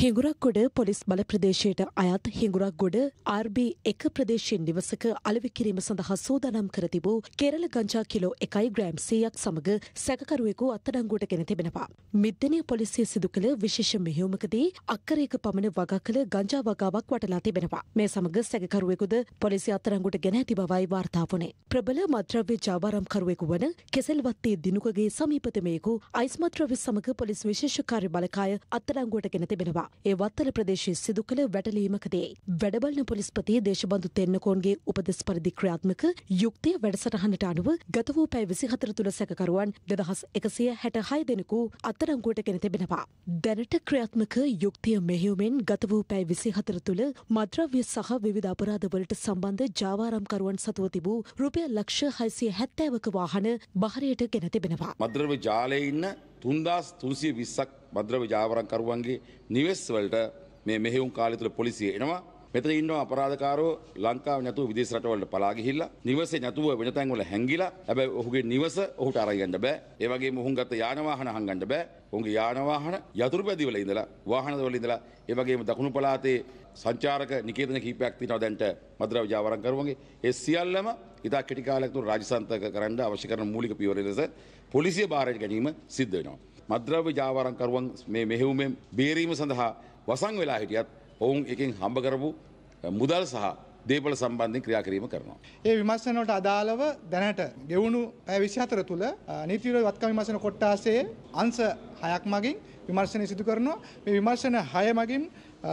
Hingurakgoda police බල ප්‍රදේශයට අයත් හිඟුරක්ගොඩ RB එක ප්‍රදේශයෙන් නිවසක අලෙවි කිරීම සඳහා සූදානම් කර තිබූ කෙරළ ගංජා කිලෝ එකයි ග්‍රෑම් සීයක් සමඟ සැකකරුවෙකු අත්තඩංගුවට ගෙන තිබෙනවා. මිද්දනය පොලිසිය සිදු කළ විශේෂ මෙහෙවමකදී අක්කරේක පමණ වගා කළ ගංජා වගාවක් වටලා තිබෙනවා. මේ සමඟ සැකකරුවෙකුද පොලිසි අත්තරංගුට ගෙන ඇති බවයි වාර්තාාවනේ. ප්‍රබල මද්‍රව්‍ය ජාවාරම්කරුවෙකු වන කෙසල්වත්තේ දිනුකගේ සමීපතමයකු අයිස්මත්‍රවි සමඟ පොලිස් විශේෂකාරි බලකාය අත්තරංගුවට ගෙන තිබෙනවා. නිසා ඒ වත්තල ප්‍රදේශය සිදු කළ වැටලීමකදේ. වැඩබලන පොලිස්පති දේශබඳු තෙන්නකෝන්ගේ උපදෙස් පරිදි ක්‍රියාත්මක යුක්තිය වැඩසටහනට අනුව ගත වූ පැයි විසිහතර තුළ සැකකරුවන් දෙදහස් එකසිය හැට හය දෙනෙකු අත්තරංගුවට කෙන තිබෙනවා. දැනට ක්‍රියාත්මක යුක්තිය මෙහිවුමෙන් ගත වූ පැයි විසිහතර තුළ මද්‍රව්‍ය සහ විධ අපරාධවලට සම්බන්ධ ජාවාරම්කරුවන් සතුව තිබූ රුපය ලක්ෂ හයිසිය හැත්තෑවක වාහන බහරයට ගෙන තිබෙනවා. මද්‍රව ජාලය ඉන්න තුන්දස් තුන්සිය විස්සක් භද්‍රව ජාවරංකරුවන්ගේ නිවෙස්වලට මේ මෙහෙවුම් කාලය තුළ පොලිසිය එනවා මෙතන ඉන්නවා අපරාධකාරෝ ලංකාව නැතුව විදේශ රටවලට පලා ගිහිල්ලා නිවසේ නැතුව වෙන තැන්වල හැංගිලා හැබැයි ඔහුගේ නිවස ඔහුට අරන් යන්න බෑ. ඒ වගේම ඔහුන් ගත්ත යාන වාහන හංගන්න බෑ. ඔහුගේ යාන වාහන යතුරු පැදිවල ඉඳලා වාහනවල ඉඳලා ඒ වගේම දකුණු පළාතේ සංචාරක නිකේතන කිහිපයක් තියෙනවා දැන්ට මද්‍රව්‍ය ආවරණකරුවන්ගේ ඒ සියල්ලම ඉතා කෙටි කාලයක් තුළ රාජසන්තක කරන්න අවශ්‍ය කරන මූලික පියවර ලෙස පොලිසිය භාරයට ගැනීම සිද්ධ වෙනවා. මද්‍රව්‍ය ආවරණකරුවන් මේ මෙහෙයුමෙන් බේරීම සඳහා වසන් වෙලා හිටියත් ඔවුන් එකින් හම්බ කරපු මුදල් සහ දේපල සම්බන්ධයෙන් ක්‍රියා කිරීම කරනවා. ඒ විමර්ශනවලට අදාළව දැනට ගෙවුණු පැය 24 තුල නීති විරෝධී වත්කම් විමර්ශන කොට්ටාසයේ අංශ හයක් මගින් විමර්ශනය සිදු කරනවා මේ විමර්ශන හය මගින්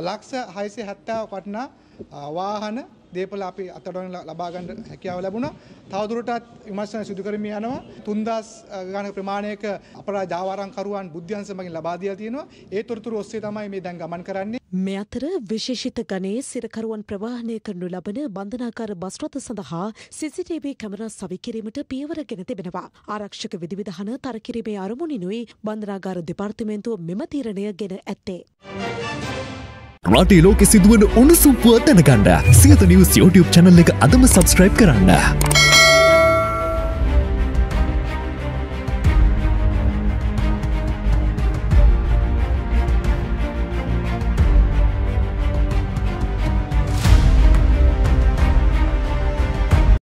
ලක්ෂ හයසේ හැත්තාව වටනා වාහන දේපල අපි අතටන ලබා ගන්න හැකියාව ලැබුණා. තවදුරටත් විමර්ශන සිදු කරමින් යනවා. 3000 ගණන ප්‍රමාණයක අපරාධ ජාවාරම්කරුවන් බුද්ධ්‍යංශ මගින් ලබා දීලා තියෙනවා. ඒ තොරතුරු ඔස්සේ තමයි මේ දැන් ගමන් කරන්නේ. මේ අතර විශේෂිත ගණයේ සිරකරුවන් ප්‍රවාහනය කරනු ලබන බන්ධනාකාර බස් රථ සඳහා CCTV කැමරා සවි කිරීමට පියවර ගෙන තිබෙනවා. ආරක්ෂක විධිවිධාන තරකිරීමේ අරමුණිනුයි අනුවයි බන්ධනාගාර දෙපාර්තිමේන්තුව මෙම තීරණය ගෙන ඇත්තේ. රටේ ලෝකෙ සිදුවන උණුසුම්පුව දැනගන්න සියත නිවස් YouTube channel එක අදම subscribe කරන්න.